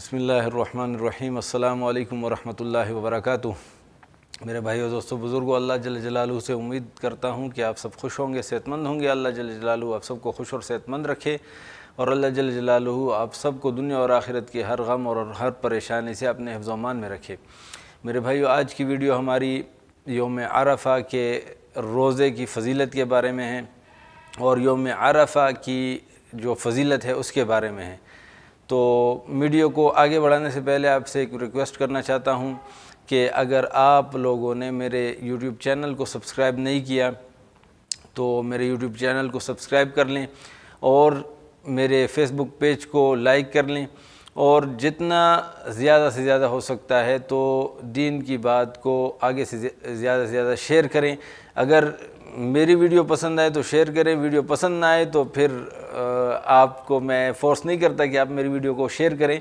बसमीम अल्लाम वरहमल वर्क मेरे भाई और दोस्तों बुज़ुर्गों अल्लाह जल जलालू से उम्मीद करता हूँ कि आप सब खुश होंगे सेहतमंद होंगे अल्लाह जल जलालू आप सबको खुश और सेहतमंद रखे और अल्लाह जल जलालू आप सबको दुनिया और आखिरत के हर गम और हर परेशानी से अपने हफ्जोमान में रखे मेरे भाई आज की वीडियो हमारी योम आरफा के रोज़े की फजीलत के बारे में है और योम आरफा की जो फजीलत है उसके बारे में है तो वीडियो को आगे बढ़ाने से पहले आपसे एक रिक्वेस्ट करना चाहता हूँ कि अगर आप लोगों ने मेरे यूट्यूब चैनल को सब्सक्राइब नहीं किया तो मेरे यूट्यूब चैनल को सब्सक्राइब कर लें और मेरे फेसबुक पेज को लाइक कर लें और जितना ज़्यादा से ज़्यादा हो सकता है तो दीन की बात को आगे से ज़्यादा से ज़्यादा शेयर करें अगर मेरी वीडियो पसंद आए तो शेयर करें वीडियो पसंद ना आए तो फिर आपको मैं फोर्स नहीं करता कि आप मेरी वीडियो को शेयर करें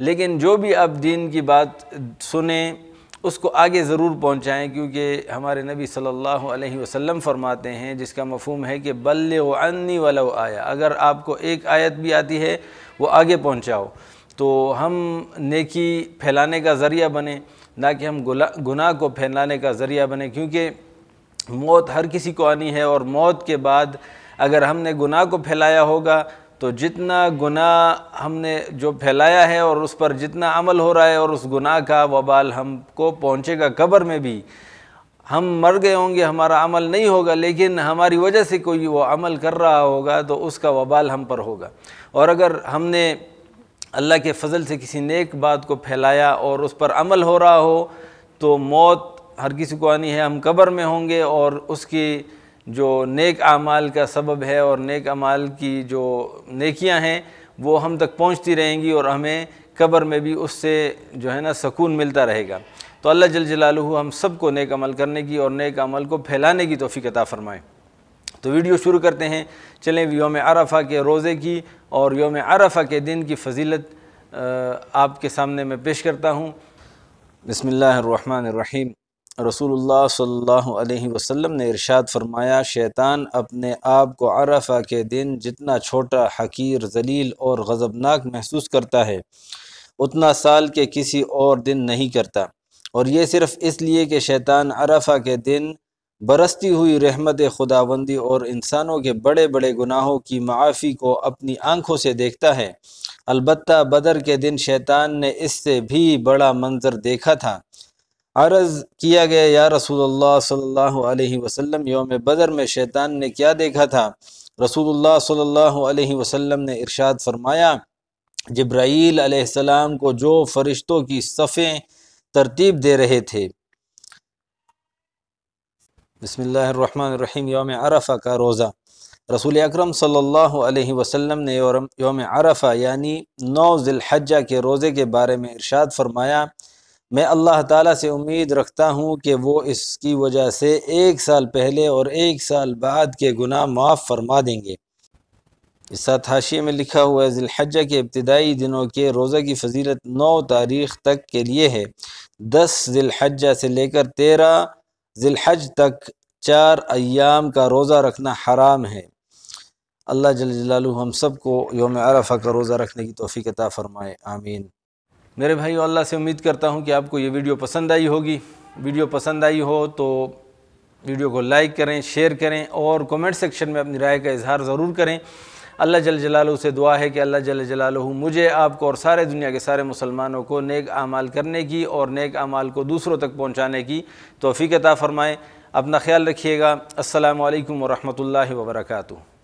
लेकिन जो भी आप दीन की बात सुने उसको आगे ज़रूर पहुँचाएँ क्योंकि हमारे नबी सल्लल्लाहु अलैहि वसल्लम फ़रमाते हैं जिसका मफहम है कि बल्ले अन्नी वलो आया अगर आपको एक आयत भी आती है वो आगे पहुँचाओ तो हम नेकी फैलाने का ज़रिया बने ना कि हम गुनाह को फैलाने का ज़रिया बने क्योंकि मौत हर किसी को आनी है और मौत के बाद अगर हमने गुनाह को फैलाया होगा तो जितना गुनाह हमने जो फैलाया है और उस पर जितना अमल हो रहा है और उस गुनाह का वबाल हमको पहुँचेगा कब्र में भी हम मर गए होंगे हमारा अमल नहीं होगा लेकिन हमारी वजह से कोई वो अमल कर रहा होगा तो उसका वबाल हम पर होगा और अगर हमने अल्लाह के फजल से किसी नेक बात को फैलाया और उस पर अमल हो रहा हो तो मौत हर किसी को आनी है हम कब्र में होंगे और उसकी जो नेक अमाल का सबब है और नेक अमाल की जो नेकियां हैं वो हम तक पहुंचती रहेंगी और हमें कब्र में भी उससे जो है ना सकून मिलता रहेगा तो अल्लाह जल जलालू हम सब को नेक अमल करने की और नेक अमल को फैलाने की तोफ़ी अता फ़रमाएँ तो वीडियो शुरू करते हैं चलें योम अरफ़ा के रोज़े की और योम अरफ़ा के दिन की फजीलत आपके सामने मैं पेश करता हूँ बसमीम रसूलुल्लाह सल्लल्लाहु अलैहि वसल्लम ने इरशाद फरमाया शैतान अपने आप को अरफा के दिन जितना छोटा हकीर जलील और गज़बनाक महसूस करता है उतना साल के किसी और दिन नहीं करता और ये सिर्फ़ इसलिए कि शैतान अरफा के दिन बरसती हुई रहमत खुदाबंदी और इंसानों के बड़े बड़े गुनाहों की माफ़ी को अपनी आँखों से देखता है अलबत् बदर के दिन शैतान ने इससे भी बड़ा मंजर देखा था अर्ज़ किया गया या रसूलुल्लाह सल्लल्लाहु अलैहि वसल्लम योम बदर में शैतान ने क्या देखा था रसूलुल्लाह सल्लल्लाहु अलैहि वसल्लम ने इरशाद फरमाया जब्राइल अलैहिस्सलाम को जो फरिश्तों की सफ़ें तरतीब दे रहे थे बसमीम योम अरफ़ा का रोज़ा रसूल अकरम सल्लल्लाहु अलैहि वसल्लम ने योम अरफ़ा यानी नौ जिलहजा के रोज़े के बारे में इरशाद फरमाया मैं अल्लाह ताला से उम्मीद रखता हूँ कि वो इसकी वजह से एक साल पहले और एक साल बाद के गुनाह माफ़ फरमा देंगे इस साथ हाशिए में लिखा हुआ है जिलहजा के इब्तदाई दिनों के रोज़ा की फजीलत नौ तारीख तक के लिए है दस जिलहजा से लेकर तेरह जिलहज तक चार अयाम का रोज़ा रखना हराम है अल्लाह जल जलालू हम सबको योम अरफा का रोज़ा रखने की तोफ़ी कता फ़रमाए आमीन मेरे भाई अल्लाह से उम्मीद करता हूँ कि आपको ये वीडियो पसंद आई होगी वीडियो पसंद आई हो तो वीडियो को लाइक करें शेयर करें और कमेंट सेक्शन में अपनी राय का इजहार ज़रूर करें अल्लाह जल जलाल से दुआ है कि अल्लाह जल जलाल मुझे आपको और सारे दुनिया के सारे मुसलमानों को नेक आमाल करने की और नेक आमाल को दूसरों तक पहुँचाने की तोफ़ी कता फ़रमाएँ अपना ख्याल रखिएगा असलकम वरहमल वर्का